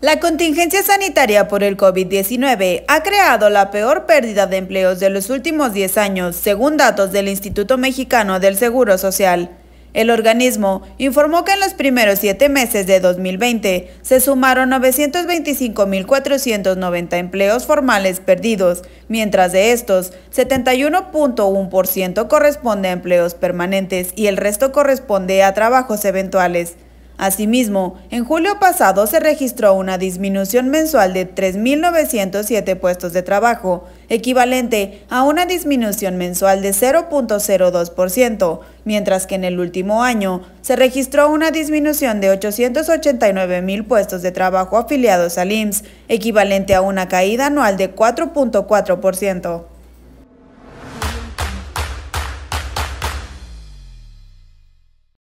La contingencia sanitaria por el COVID-19 ha creado la peor pérdida de empleos de los últimos 10 años, según datos del Instituto Mexicano del Seguro Social. El organismo informó que en los primeros siete meses de 2020 se sumaron 925.490 empleos formales perdidos, mientras de estos, 71.1% corresponde a empleos permanentes y el resto corresponde a trabajos eventuales. Asimismo, en julio pasado se registró una disminución mensual de 3.907 puestos de trabajo, equivalente a una disminución mensual de 0.02%, mientras que en el último año se registró una disminución de 889.000 puestos de trabajo afiliados al IMSS, equivalente a una caída anual de 4.4%.